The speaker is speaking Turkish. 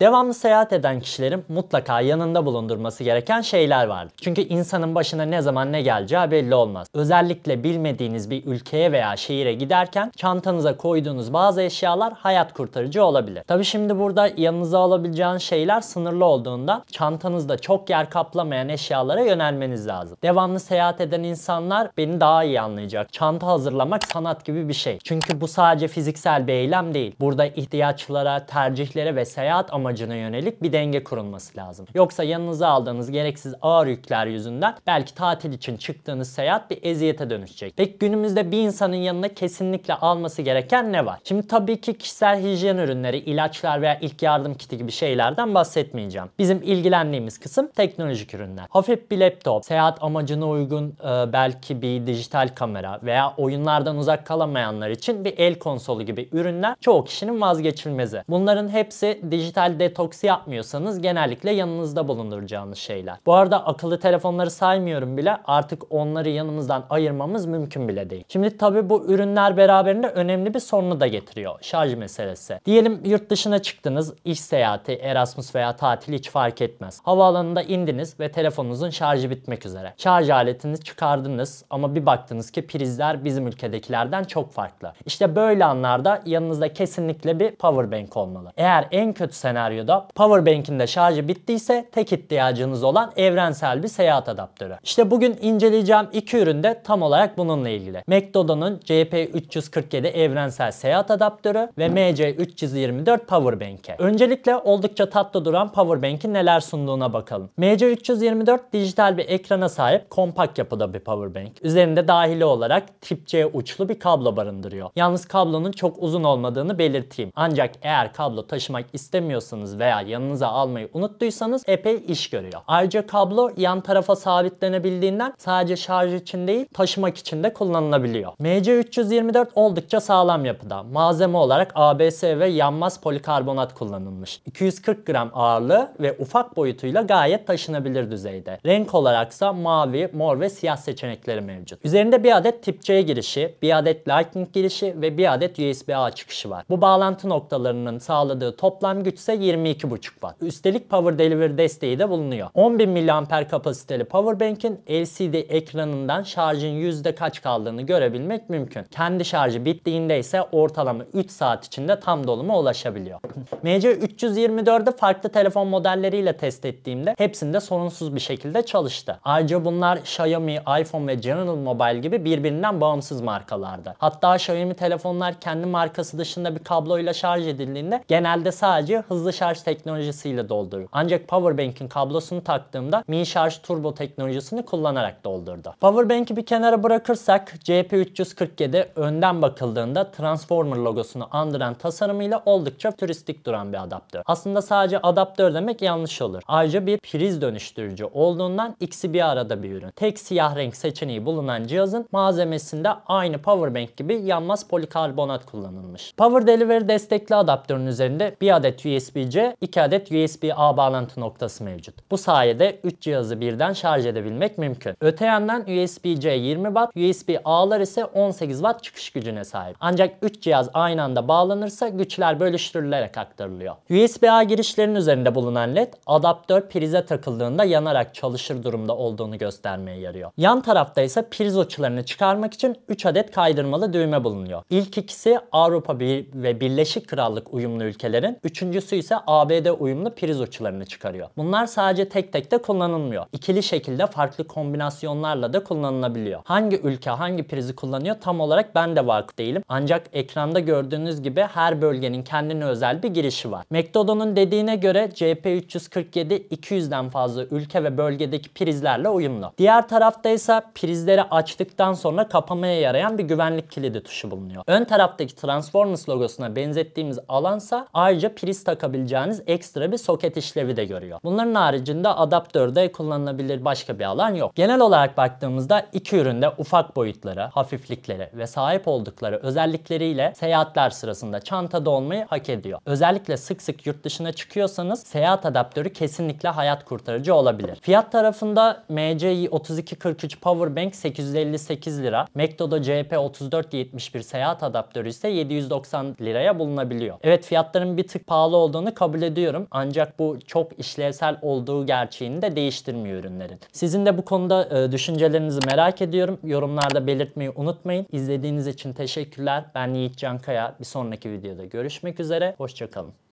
Devamlı seyahat eden kişilerin mutlaka yanında bulundurması gereken şeyler vardır. Çünkü insanın başına ne zaman ne geleceği belli olmaz. Özellikle bilmediğiniz bir ülkeye veya şehire giderken çantanıza koyduğunuz bazı eşyalar hayat kurtarıcı olabilir. Tabi şimdi burada yanınıza alabileceğiniz şeyler sınırlı olduğunda çantanızda çok yer kaplamayan eşyalara yönelmeniz lazım. Devamlı seyahat eden insanlar beni daha iyi anlayacak. Çanta hazırlamak sanat gibi bir şey. Çünkü bu sadece fiziksel bir eylem değil. Burada ihtiyaçlara, tercihlere ve seyahat ama amacına yönelik bir denge kurulması lazım. Yoksa yanınıza aldığınız gereksiz ağır yükler yüzünden belki tatil için çıktığınız seyahat bir eziyete dönüşecek. Peki günümüzde bir insanın yanına kesinlikle alması gereken ne var? Şimdi tabii ki kişisel hijyen ürünleri, ilaçlar veya ilk yardım kiti gibi şeylerden bahsetmeyeceğim. Bizim ilgilendiğimiz kısım teknolojik ürünler. Hafif bir laptop, seyahat amacına uygun e, belki bir dijital kamera veya oyunlardan uzak kalamayanlar için bir el konsolu gibi ürünler çoğu kişinin vazgeçilmezi. Bunların hepsi dijital detoks yapmıyorsanız genellikle yanınızda bulunduracağınız şeyler. Bu arada akıllı telefonları saymıyorum bile artık onları yanımızdan ayırmamız mümkün bile değil. Şimdi tabii bu ürünler beraberinde önemli bir sorunu da getiriyor. Şarj meselesi. Diyelim yurt dışına çıktınız, iş seyahati, Erasmus veya tatil hiç fark etmez. Havaalanında indiniz ve telefonunuzun şarjı bitmek üzere. Şarj aletini çıkardınız ama bir baktınız ki prizler bizim ülkedekilerden çok farklı. İşte böyle anlarda yanınızda kesinlikle bir power bank olmalı. Eğer en kötü senaryo senaryoda powerbank'in de şarjı bittiyse tek ihtiyacınız olan evrensel bir seyahat adaptörü. İşte bugün inceleyeceğim iki ürün de tam olarak bununla ilgili. McDonald's'ın CP347 evrensel seyahat adaptörü ve MC324 powerbank'e. Öncelikle oldukça tatlı duran powerbank'in neler sunduğuna bakalım. MC324 dijital bir ekrana sahip kompakt yapıda bir powerbank. Üzerinde dahili olarak tip C uçlu bir kablo barındırıyor. Yalnız kablonun çok uzun olmadığını belirteyim. Ancak eğer kablo taşımak istemiyorsanız unuttuysanız veya yanınıza almayı unuttuysanız epey iş görüyor. Ayrıca kablo yan tarafa sabitlenebildiğinden sadece şarj için değil taşımak için de kullanılabiliyor. MC324 oldukça sağlam yapıda. Malzeme olarak ABS ve yanmaz polikarbonat kullanılmış. 240 gram ağırlığı ve ufak boyutuyla gayet taşınabilir düzeyde. Renk olaraksa mavi, mor ve siyah seçenekleri mevcut. Üzerinde bir adet tip C girişi, bir adet Lightning girişi ve bir adet USB-A çıkışı var. Bu bağlantı noktalarının sağladığı toplam güç ise 22,5 Watt. Üstelik Power Delivery desteği de bulunuyor. 10.000 mAh kapasiteli Powerbank'in LCD ekranından şarjın yüzde kaç kaldığını görebilmek mümkün. Kendi şarjı bittiğinde ise ortalama 3 saat içinde tam doluma ulaşabiliyor. MC324'ü farklı telefon modelleriyle test ettiğimde hepsinde sorunsuz bir şekilde çalıştı. Ayrıca bunlar Xiaomi, iPhone ve General Mobile gibi birbirinden bağımsız markalardı. Hatta Xiaomi telefonlar kendi markası dışında bir kabloyla şarj edildiğinde genelde sadece hızlı hızlı şarj teknolojisiyle doldurur. Ancak powerbank'in kablosunu taktığımda mini şarj turbo teknolojisini kullanarak doldurdu. Powerbank'i bir kenara bırakırsak CP347 önden bakıldığında Transformer logosunu andıran tasarımıyla oldukça turistik duran bir adaptör. Aslında sadece adaptör demek yanlış olur. Ayrıca bir priz dönüştürücü olduğundan ikisi bir arada bir ürün. Tek siyah renk seçeneği bulunan cihazın malzemesinde aynı powerbank gibi yanmaz polikarbonat kullanılmış. Power Delivery destekli adaptörün üzerinde bir adet USB USB-C, 2 adet USB-A bağlantı noktası mevcut. Bu sayede 3 cihazı birden şarj edebilmek mümkün. Öte yandan USB-C 20 Watt, USB-A'lar ise 18 Watt çıkış gücüne sahip. Ancak 3 cihaz aynı anda bağlanırsa güçler bölüştürülerek aktarılıyor. USB-A girişlerin üzerinde bulunan led adaptör prize takıldığında yanarak çalışır durumda olduğunu göstermeye yarıyor. Yan tarafta ise priz uçlarını çıkarmak için 3 adet kaydırmalı düğme bulunuyor. İlk ikisi Avrupa ve Birleşik Krallık uyumlu ülkelerin, üçüncüsü ise ise ABD uyumlu priz uçlarını çıkarıyor. Bunlar sadece tek tek de kullanılmıyor. İkili şekilde farklı kombinasyonlarla da kullanılabiliyor. Hangi ülke hangi prizi kullanıyor tam olarak ben de vakıf değilim. Ancak ekranda gördüğünüz gibi her bölgenin kendine özel bir girişi var. McDonald's'un dediğine göre CP347 200'den fazla ülke ve bölgedeki prizlerle uyumlu. Diğer tarafta ise prizleri açtıktan sonra kapamaya yarayan bir güvenlik kilidi tuşu bulunuyor. Ön taraftaki Transformers logosuna benzettiğimiz alansa ayrıca priz takabilir kullanabileceğiniz ekstra bir soket işlevi de görüyor. Bunların haricinde adaptörde kullanılabilir başka bir alan yok. Genel olarak baktığımızda iki üründe ufak boyutları, hafiflikleri ve sahip oldukları özellikleriyle seyahatler sırasında çantada olmayı hak ediyor. Özellikle sık sık yurt dışına çıkıyorsanız seyahat adaptörü kesinlikle hayat kurtarıcı olabilir. Fiyat tarafında MCI 3243 Powerbank 858 lira, Mekto'da CP 3471 seyahat adaptörü ise 790 liraya bulunabiliyor. Evet fiyatların bir tık pahalı olduğunu olduğunu kabul ediyorum. Ancak bu çok işlevsel olduğu gerçeğini de değiştirmiyor ürünlerin. Sizin de bu konuda e, düşüncelerinizi merak ediyorum. Yorumlarda belirtmeyi unutmayın. İzlediğiniz için teşekkürler. Ben Yiğit Cankaya. Bir sonraki videoda görüşmek üzere. Hoşçakalın.